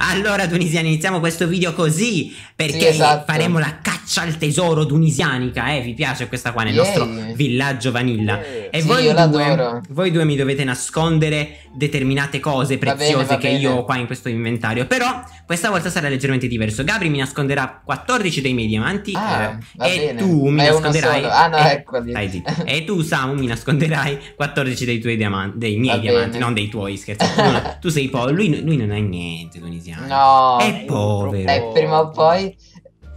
Allora tunisiani iniziamo questo video così perché sì, esatto. faremo la caccia al tesoro tunisianica, eh, vi piace questa qua nel yeah. nostro villaggio vanilla. Yeah. E sì, voi, due, voi, due, mi dovete nascondere determinate cose preziose va bene, va che bene. io ho qua in questo inventario, però questa volta sarà leggermente diverso. Gabri mi nasconderà 14 dei miei diamanti ah, eh, e bene. tu mi Ma nasconderai ah, no, eh, eccoli. Dai, zitto. e tu Samu mi nasconderai 14 dei tuoi diamanti, dei miei va diamanti, non dei tuoi, scherzo. tu sei po', lui, lui non ha niente tunisiano cristiani. No, è povero. Eh, prima o poi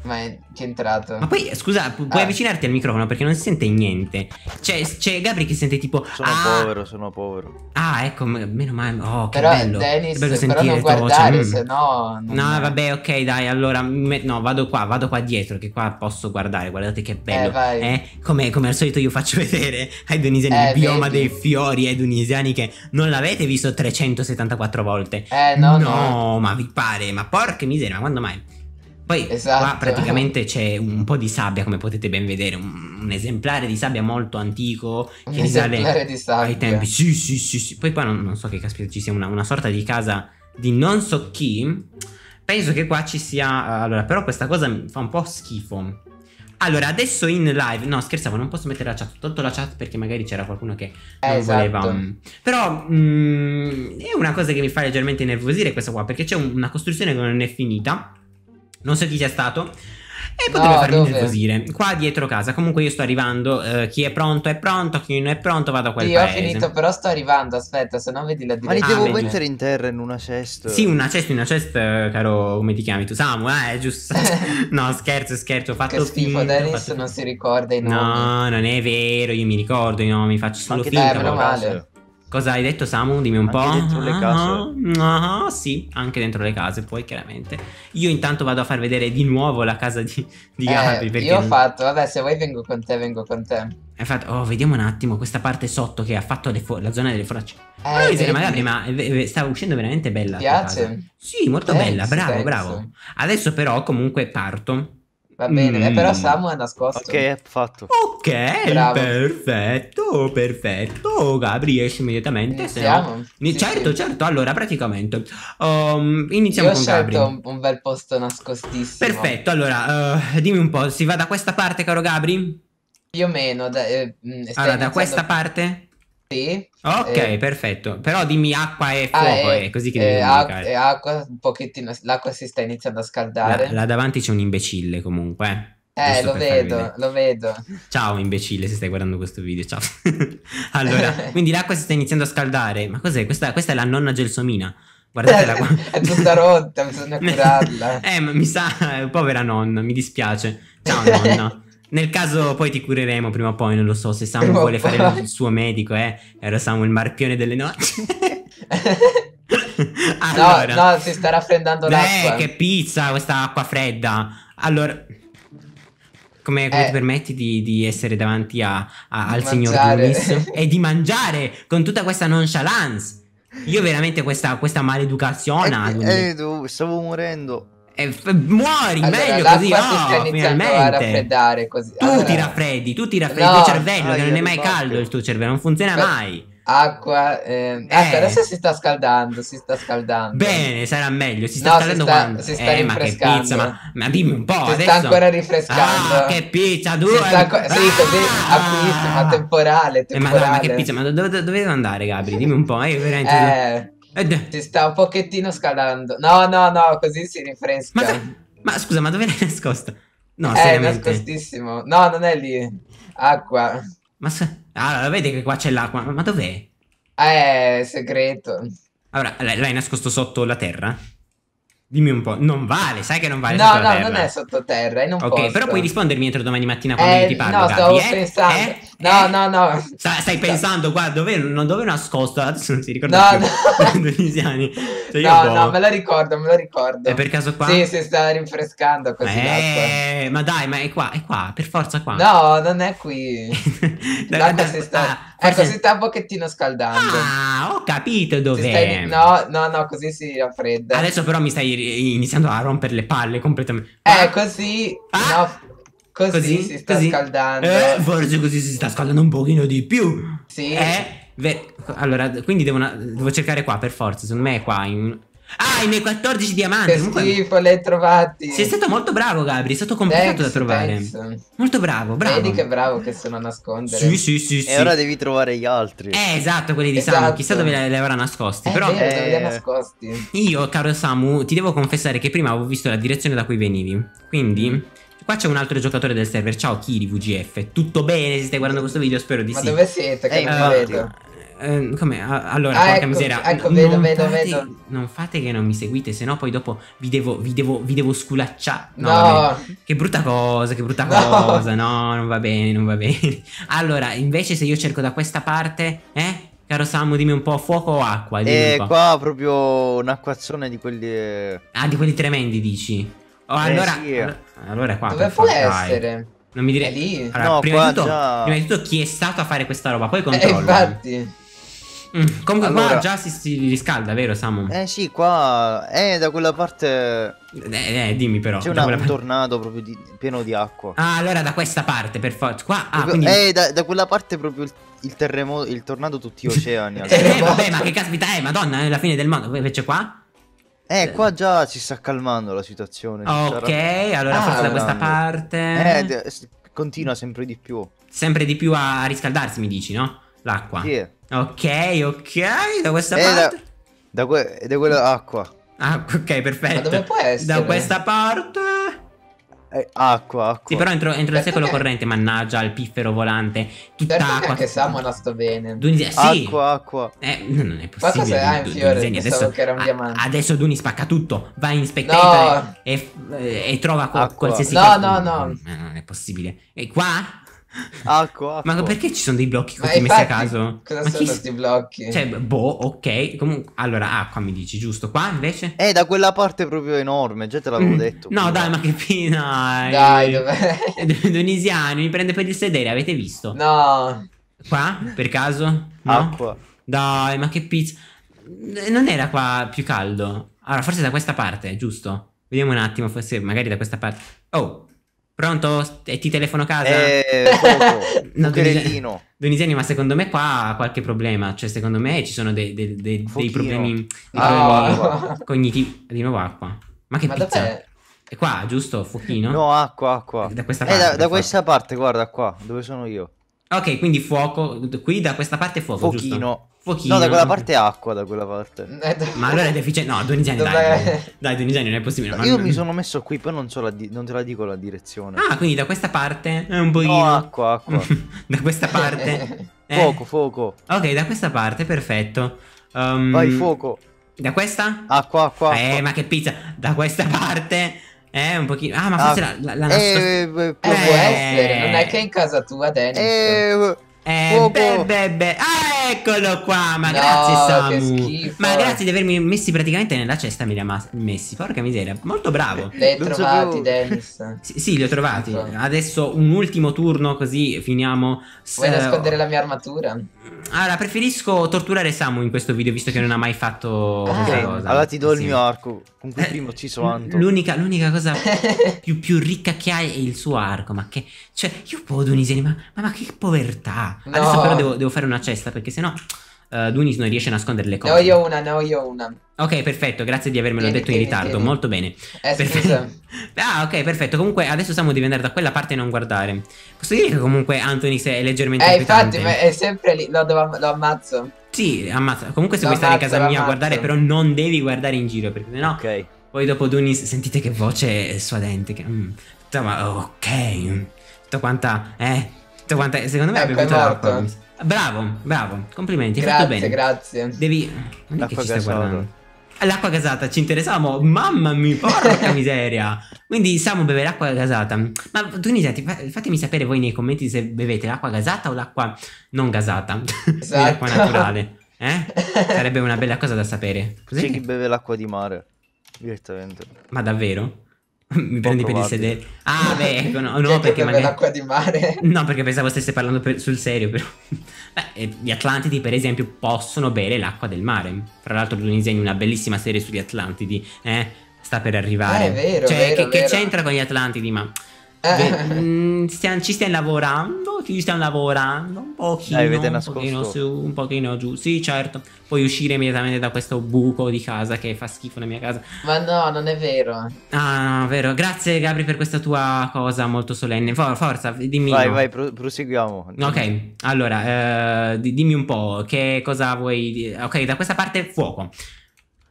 ma è centrato. Ma poi, scusa, pu- puoi ah. avvicinarti al microfono perché non si sente niente. C'è, c'è Gabri che sente tipo. Sono ah, povero, sono povero. Ah, ecco, meno male. Oh, che però, bello. Dennis, bello sentire però non guardare, voce. Mm. se no. No, è... vabbè, ok, dai. Allora, me, no, vado qua, vado qua dietro. Che qua posso guardare. Guardate che bello. Eh, eh? Come, come, al solito, io faccio vedere ai dunisiani eh, il bioma vedi. dei fiori. Ai dunisiani che non l'avete visto 374 volte. Eh, no, no. No, ma vi pare, ma porca miseria, ma quando mai? Poi esatto. qua praticamente c'è un po' di sabbia, come potete ben vedere, un, un esemplare di sabbia molto antico un che risale ai tempi. Sì, sì, sì, sì. Poi qua non, non, so che caspita ci sia una, una sorta di casa di non so chi. Penso che qua ci sia... Eh, allora, però questa cosa mi fa un po' schifo. Allora, adesso in live. No, scherzavo, non posso mettere la chat. Ho tolto la chat perché magari c'era qualcuno che non esatto. voleva. Però mm, è una cosa che mi fa leggermente nervosire questa qua. Perché c'è una costruzione che non è finita. Non so chi sia stato. E potrebbe no, farmi dove? nervosire. Qua dietro casa. Comunque io sto arrivando. Eh, chi è pronto è pronto, chi non è pronto vado a quel sì, paese. Io ho finito, però sto arrivando. Aspetta, se no vedi la direzione. Ma li devo ah, mettere in terra in una cesta. Sì, una cesta, una cesta, caro, come ti chiami tu? Samu, eh, giusto. no, scherzo, scherzo, ho fatto che schifo, finto. Dennis fatto... non si ricorda i nomi. No, non è vero, io mi ricordo i nomi, faccio solo finta. Eh, male. Cosa hai detto Samu? Dimmi un anche po'. Anche dentro le case. Ah ah, ah, ah, sì, anche dentro le case poi chiaramente. Io intanto vado a far vedere di nuovo la casa di, di eh, Gabri. Perché... Io ho fatto, vabbè se vuoi vengo con te, vengo con te. Hai fatto, oh, vediamo un attimo questa parte sotto che ha fatto la zona delle fornaci. Eh, ma ah, magari, ma eh, stava uscendo veramente bella. Ti piace? Sì, molto eh, Penso, bella, bravo, bravo. Adesso però comunque parto Va bene, eh, mm. però Samu è nascosto. Ok, fatto. Ok, Bravo. perfetto, perfetto. Gabri esce immediatamente. Iniziamo. Se... Sì, certo, sì. certo. Allora, praticamente, um, iniziamo Io con Gabri. ho scelto un, bel posto nascostissimo. Perfetto, allora, uh, dimmi un po', si va da questa parte, caro Gabri? Più o meno. Da, eh, mm, allora, da questa parte? Sì. Ok, eh, perfetto. Però dimmi acqua e ah, fuoco, ah, eh, così che eh, devi acqua, eh, acqua, un pochettino, l'acqua si sta iniziando a scaldare. La, là davanti c'è un imbecille comunque. Eh, eh lo vedo, lo vedo. Ciao imbecille se stai guardando questo video, ciao. allora, quindi l'acqua si sta iniziando a scaldare. Ma cos'è? Questa, questa è la nonna gelsomina. Guardatela qua. è tutta rotta, bisogna curarla. eh, ma mi sa, povera nonna, mi dispiace. Ciao nonna. Nel caso poi ti cureremo prima o poi, non lo so, se Samu vuole poi. fare il suo medico, eh. Era Samu il marpione delle noci. allora. No, no, si sta raffreddando Beh, l'acqua. che pizza questa acqua fredda. Allora, come, come eh, ti permetti di, di essere davanti a, a, al signor Dennis e di mangiare con tutta questa nonchalance? Io veramente questa, questa maleducazione. Eh, eh, stavo morendo eh, muori allora, meglio così, no, oh, finalmente. Così. Tu allora. ti raffreddi, tu ti raffreddi no, il tuo cervello, no, che non è mai caldo il tuo cervello, non funziona Beh. mai acqua. Ehm, eh, eh. Ecco, adesso si sta scaldando, si sta scaldando. Bene, sarà meglio. Si sta no, scaldando si sta, quando? Si sta eh, rinfrescando. Ma, pizza, ma, ma, dimmi un po'. Si adesso... sta ancora rinfrescando. Ah, che pizza, due. Si sta co- ah! sì, così ah! acquisto, ma temporale. temporale. Eh, madonna, ma che pizza, ma dove, dove, dove devo andare, Gabri? Dimmi un po'. Io eh, veramente. Eh. Ed... Eh, si sta un pochettino scalando. No, no, no, così si rinfresca. Ma, do... ma scusa, ma dove l'hai nascosta? No, è eh, nascostissimo. No, non è lì. Acqua. Ma se... Allora, vedi che qua c'è l'acqua. Ma dov'è? Eh, segreto. Allora, l'hai nascosto sotto la terra? Dimmi un po', non vale, sai che non vale no, no, non è sottoterra. Non ok, posso. però puoi rispondermi entro domani mattina quando eh, ti parlo. No, stavo eh? pensando. Eh? No, eh? no, no. Stai, stai pensando qua dove, non dove nascosto, adesso non si ricorda no, più. No, Tunisiani. Cioè, no, boh. no, me la ricordo, me la ricordo. È per caso qua? Sì, si sta rinfrescando così eh, Ma dai, ma è qua, è qua, per forza qua. No, non è qui. da, da, si sta... Ah Ecco, si sta un pochettino scaldando. Ah, ho capito dov'è. Stai... No, no, no, così si raffredda. Adesso però mi stai iniziando a rompere le palle completamente. Eh, ah! così... Ah. No, così, così, si sta così. scaldando. Eh, forse così si sta scaldando un pochino di più. Sì. Eh, allora, quindi devo, una... devo cercare qua per forza, secondo me è qua. In... Ah, i miei 14 diamanti. Che schifo, li hai trovati. Sei stato molto bravo, Gabri. È stato complicato Dex, da trovare. Penso. Molto bravo, bravo. Vedi che bravo che sono a nascondere. Sì, sì, sì. E sì. ora devi trovare gli altri. Eh, esatto, quelli di esatto. Samu. Chissà dove li, avrà nascosti. Eh, Però. Vero, eh... li ha nascosti. Io, caro Samu, ti devo confessare che prima avevo visto la direzione da cui venivi. Quindi. Qua c'è un altro giocatore del server. Ciao Kiri VGF. Tutto bene? Se stai guardando questo video, spero di Ma sì. Ma dove siete? Che eh, non vedo eh, come? Allora, ah, porca ecco, miseria. Ecco, non vedo, vedo, fate, vedo. Non fate che non mi seguite, sennò poi dopo vi devo, vi devo, vi devo sculacciare. No, no. Che brutta cosa, che brutta no. cosa. No, non va bene, non va bene. Allora, invece se io cerco da questa parte, eh? Caro Samu, dimmi un po' fuoco o acqua? Eh, qua proprio un'acquazzone di quelli... Eh, ah, di quelli tremendi, dici? Oh, eh, allora... Sì. Allora, allora qua... Dove può essere? Vai. Non mi dire... È lì? Allora, no, prima, di tutto, già... prima di tutto chi è stato a fare questa roba, poi controllo. Eh, infatti... Mm, comunque allora... qua già si, si, riscalda, vero Samu? Eh sì, qua è eh, da quella parte... Eh, eh dimmi però. C'è un tornado proprio di... pieno di acqua. Ah, allora da questa parte, per forza. Qua... Ah, quindi... Eh, da, da, quella parte proprio il, il terremoto, il tornado tutti gli oceani. eh, eh vabbè, ma che caspita eh, madonna, è la fine del mondo. Invece qua? Eh, qua già si sta calmando la situazione. Ok, sarà... allora ah, forse da ah, questa parte... Eh, continua sempre di più. Sempre di più a riscaldarsi, mi dici, no? L'acqua. Sì. Ok, ok, da questa e eh, parte. Da, da, que da quello acqua. Ah, ok, perfetto. Ma dove può essere? Da questa parte. Eh, acqua, acqua. Sì, però entro, entro il secolo che... corrente, mannaggia, il piffero volante. Tutta Perché acqua. Perché Samona sto bene. Dunzi... Sì. Acqua, acqua. Eh, non è possibile. Ma cosa Dunzi... Dunzi... adesso, che era un diamante. Adesso Duni spacca tutto. Vai in spectator no. e, e, e, trova acqua. qualsiasi No, no, no. Ma eh, non è possibile. E qua? Acqua, acqua. Ma perché ci sono dei blocchi così messi a caso? Cosa Ma sono questi chi... blocchi? Cioè, boh, ok. Comunque, allora, acqua mi dici, giusto? Qua invece? Eh, da quella parte proprio enorme, già te l'avevo mm. detto. No, quindi. dai, ma che fina. Dai, dov'è? Donisiano, mi prende per il sedere, avete visto? No. Qua, per caso? No? Acqua. Dai, ma che pizza. Non era qua più caldo? Allora, forse da questa parte, giusto? Vediamo un attimo, forse magari da questa parte. Oh, Pronto? E ti telefono a casa? Eh, no, Donisiani, Donisiani, ma secondo me qua ha qualche problema. Cioè, secondo me ci sono dei, dei, dei, dei problemi, dei ah, cognitivi. Di nuovo acqua. Ma che ma pizza? Dov'è? È qua, giusto? Fuochino? No, acqua, acqua. Eh, da questa eh, parte. Eh, da, da questa parte, guarda qua, dove sono io. Ok, quindi fuoco, qui da questa parte è fuoco, Fuochino. Giusto? Pochino. No, da quella parte è acqua, da quella parte. Eh, ma allora è deficiente. No, Doniziani, dai. Dai, dai non è possibile. Ma io mi sono messo qui, poi non, so di... non, te la dico la direzione. Ah, quindi da questa parte è un pochino. No, acqua, acqua. da questa parte. eh. Fuoco, fuoco. Ok, da questa parte, perfetto. Um, Vai, fuoco. Da questa? Acqua, acqua. Eh, acqua. ma che pizza. Da questa parte. Eh, un pochino. Ah, ma forse ah, la, la, la nostra. Eh, eh, può eh, essere. Non è che è in casa tua, Dennis. Eh. Eh, beh, beh, beh. Ah, eccolo qua. Ma no, grazie, Samu. Ma grazie di avermi messi praticamente nella cesta. Mi li ha messi. Porca miseria, molto bravo. Li hai trovati, so... Dennis. sì, sì, li ho trovati. Ecco. Adesso un ultimo turno, così finiamo. Vuoi S nascondere la mia armatura? Allora, preferisco torturare Samu in questo video, visto che non ha mai fatto ah, okay. cosa. Allora ti do il mio arco. Con cui eh, prima ci sono. L'unica, cosa più, più, ricca che ha è il suo arco. Ma che. Cioè, io podo Uniseni, ma, ma, ma che povertà. No. Adesso però devo, devo, fare una cesta perché sennò uh, Dunis non riesce a nascondere le cose. Ne ho io una, ne ho io una. Ok, perfetto, grazie di avermelo vieni, detto vieni, in ritardo, vieni. molto bene. Eh, Perfe- ah, ok, perfetto. Comunque adesso siamo di andare da quella parte e non guardare. Posso dire che comunque Anthony è leggermente Eh, infatti, ma è sempre lì, lo, devo, lo ammazzo. Sì, ammazza. Comunque se lo vuoi ammazzo, stare in casa mia a guardare, però non devi guardare in giro perché sennò Ok. Poi dopo Dunis sentite che voce suadente che mm, ma ok. Mm, tutta quanta, eh quanta... Secondo me ecco, è bevuto l'acqua. Bravo, bravo. Complimenti. Grazie, bene. grazie. Devi. Non è che ci stai guardando. L'acqua gasata ci interessavamo. Mamma mia, porca miseria. Quindi Samu beve l'acqua gasata. Ma tu Tunisia, fatemi sapere voi nei commenti se bevete l'acqua gasata o l'acqua non gasata. Esatto. l'acqua naturale. Eh? Sarebbe una bella cosa da sapere. Cos'è C'è che... chi beve l'acqua di mare direttamente. Ma davvero? Mi prendi per il sedere. Ah, beh, ecco, no, no perché magari... l'acqua di mare. No, perché pensavo stesse parlando per... sul serio, però. Beh, eh, gli Atlantidi, per esempio, possono bere l'acqua del mare. Fra l'altro, tu disegni una bellissima serie sugli Atlantidi, eh? Sta per arrivare. Ah, è vero, cioè, vero, che, vero. che c'entra con gli Atlantidi, ma Beh, mm, ci stiamo lavorando, ci stiamo lavorando un pochino, Dai, un pochino su, un pochino giù. Sì, certo. Puoi uscire immediatamente da questo buco di casa che fa schifo nella mia casa. Ma no, non è vero. Ah, vero. Grazie Gabri per questa tua cosa molto solenne. For- forza, dimmi. Vai, no. vai, pro- proseguiamo. Ok, allora, eh, dimmi un po' che cosa vuoi... Ok, da questa parte fuoco.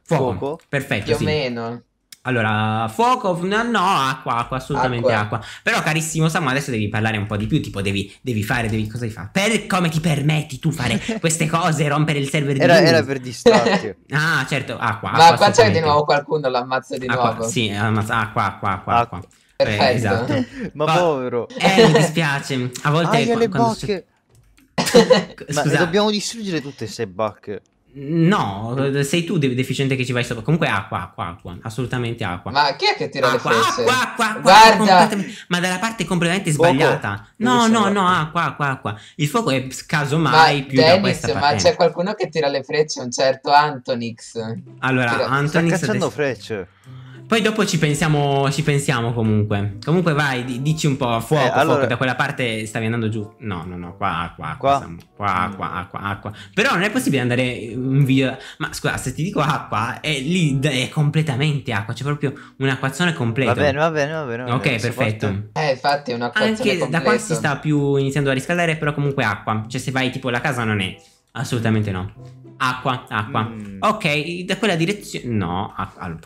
Fuoco? fuoco? Perfetto, Più sì. o meno. Allora, fuoco, no, no, acqua, acqua, assolutamente acqua. acqua. Però, carissimo Samu, adesso devi parlare un po' di più. Tipo, devi, devi fare, devi cosa devi fare? Per come ti permetti tu fare queste cose, rompere il server di era, era per distrarti. ah, certo, acqua. Ma acqua, qua c'è di nuovo qualcuno, l'ammazza di acqua, nuovo. Sì, ammazza, acqua, acqua, acqua, acqua. Perfetto. Eh, esatto. Ma povero. Eh, mi dispiace. A volte. Ah, le bocche. Scusate. Ma dobbiamo distruggere tutte queste bacche. No, sei tu deficiente che ci vai sopra. Comunque acqua, acqua, acqua, assolutamente acqua. Ma chi è che tira acqua, le fesse? Acqua, acqua, acqua, Acqua, ma dalla parte completamente sbagliata. No, no, no, acqua, acqua, acqua. Il fuoco è casomai ma più Dennis, da questa parte. Ma c'è qualcuno che tira le frecce, un certo Antonix. Allora, tira... Antonix... Sta cacciando frecce. Poi dopo ci pensiamo, ci pensiamo comunque. Comunque vai, dici un po' fuoco, eh, allora... fuoco, da quella parte stavi andando giù. No, no, no, qua, acqua, qua, qua, qua, acqua, acqua, Però non è possibile andare in via... Ma scusa, se ti dico acqua, è lì è completamente acqua, c'è proprio un acquazzone completo. Va bene, va bene, va bene. Va bene. ok, perfetto. Eh, infatti è un acquazzone Anche completo. da qua si sta più iniziando a riscaldare, però comunque acqua. Cioè se vai tipo la casa non è, assolutamente no acqua, acqua. Mm. Ok, da quella direzione... No, allora,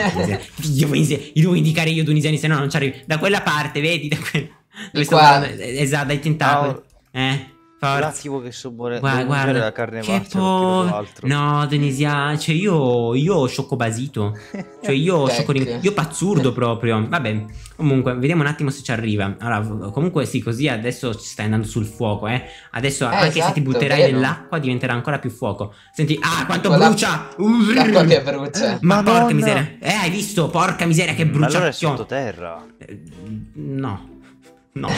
io devo indicare io tunisiani, se no non ci arrivo. Da quella parte, vedi, da quella... Dove sto... Esatto, dai tentacoli. Oh. Eh? L'attimo che so buone guarda, guarda la carne che po... No, Denisia, cioè io io sciocco basito. Cioè io sciocco di... io pazzurdo proprio. Vabbè, comunque vediamo un attimo se ci arriva. Allora, comunque sì, così adesso ci stai andando sul fuoco, eh. Adesso eh, anche esatto, se ti esatto, butterai vero. nell'acqua diventerà ancora più fuoco. Senti, ah, quanto Con brucia! L'acqua che brucia. Ma porca miseria. Eh, hai visto? Porca miseria che brucia. Allora è sottoterra. Eh, no. No.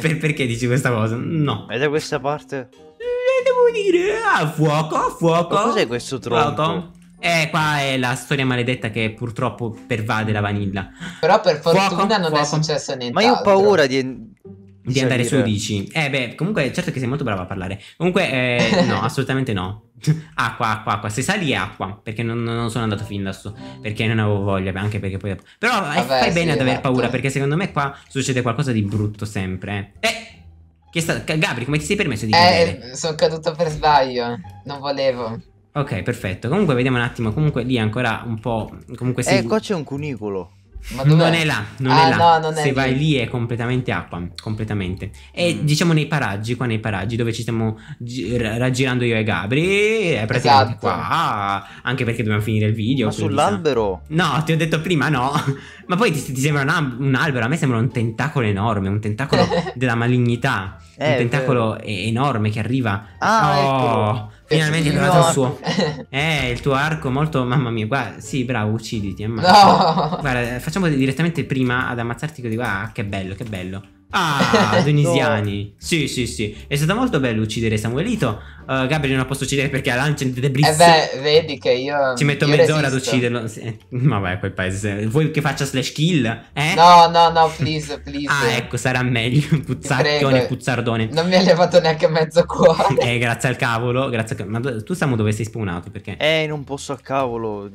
per, perché dici questa cosa? No. E da questa parte? E eh, devo dire, a fuoco, a fuoco. Ma cos'è questo tronco? Fuoco. Eh, qua è la storia maledetta che purtroppo pervade la vanilla. Però per fortuna fuoco, non fuoco. è successo niente. Ma io ho paura di di andare su dici. Eh beh, comunque certo che sei molto brava a parlare. Comunque eh, no, assolutamente no. acqua, acqua, acqua. Se sali è acqua, perché non, non sono andato fin su. perché non avevo voglia, anche perché poi... Però eh, Vabbè, fai sì, bene ad aver esatto. paura, perché secondo me qua succede qualcosa di brutto sempre. Eh! eh che è Gabri, come ti sei permesso di eh, cadere? Eh, sono caduto per sbaglio, non volevo. Ok, perfetto. Comunque vediamo un attimo, comunque lì ancora un po'... Comunque sei... Eh, qua c'è un cunicolo. Ma dov'è? non è là, non ah, è là. No, non è Se lì. vai lì è completamente acqua, completamente. E mm. diciamo nei paraggi, qua nei paraggi dove ci stiamo gi- raggirando io e Gabri, è praticamente esatto. qua, anche perché dobbiamo finire il video. Ma sull'albero? No. no, ti ho detto prima no, ma poi ti, ti sembra un albero, a me sembra un tentacolo enorme, un tentacolo della malignità, eh, un tentacolo eh. enorme che arriva... Ah, oh, eccolo. Finalmente hai trovato il suo. Eh, il tuo arco molto. Mamma mia, guarda. Sì, bravo, ucciditi. Ammazza. No. Guarda, facciamo direttamente prima ad ammazzarti così. Ah, che bello, che bello. Ah, tunisiani. sì, sì, sì. È stato molto bello uccidere Samuelito. Uh, eh, Gabriel non posso uccidere perché ha Lancet de Blitz. Eh beh, vedi che io. Ci metto io mezz'ora resisto. ad ucciderlo. Sì. Vabbè, quel paese. Vuoi che faccia slash kill? Eh? No, no, no, please, please. ah, ecco, sarà meglio. Puzzacchione, puzzardone. Non mi ha levato neanche mezzo cuore. eh, grazie al cavolo. Grazie al cavolo. Ma tu, Samu, dove sei spawnato? Perché? Eh, in un posto al cavolo.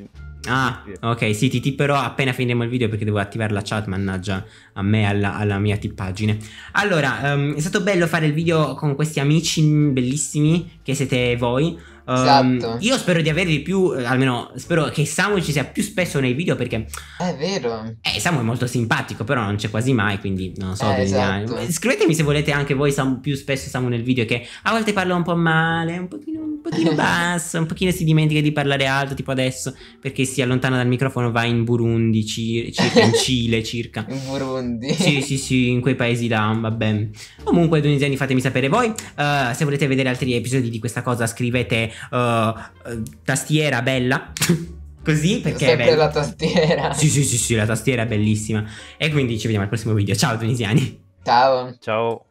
Ah, ok, sì, ti tipperò appena finiremo il video perché devo attivare la chat, mannaggia a me, alla, alla mia tippaggine. Allora, um, è stato bello fare il video con questi amici bellissimi che siete voi. Um, esatto. Io spero di avervi più, eh, almeno spero che Samu ci sia più spesso nei video perché... È vero. Eh, Samuel è molto simpatico, però non c'è quasi mai, quindi non so. Eh, esatto. Scrivetemi se volete anche voi Samu, più spesso Samuel nel video che a volte parlo un po' male, un pochino pochino eh. basso, un pochino si dimentica di parlare alto, tipo adesso, perché si allontana dal microfono, va in Burundi, circa, in Cile circa. In Burundi. Sì, sì, sì, in quei paesi là, vabbè. Comunque, tunisiani, fatemi sapere voi. Uh, se volete vedere altri episodi di questa cosa, scrivete uh, tastiera bella. Così perché Sempre è la tastiera. Sì, sì, sì, sì, la tastiera è bellissima. E quindi ci vediamo al prossimo video. Ciao tunisiani. Ciao. Ciao.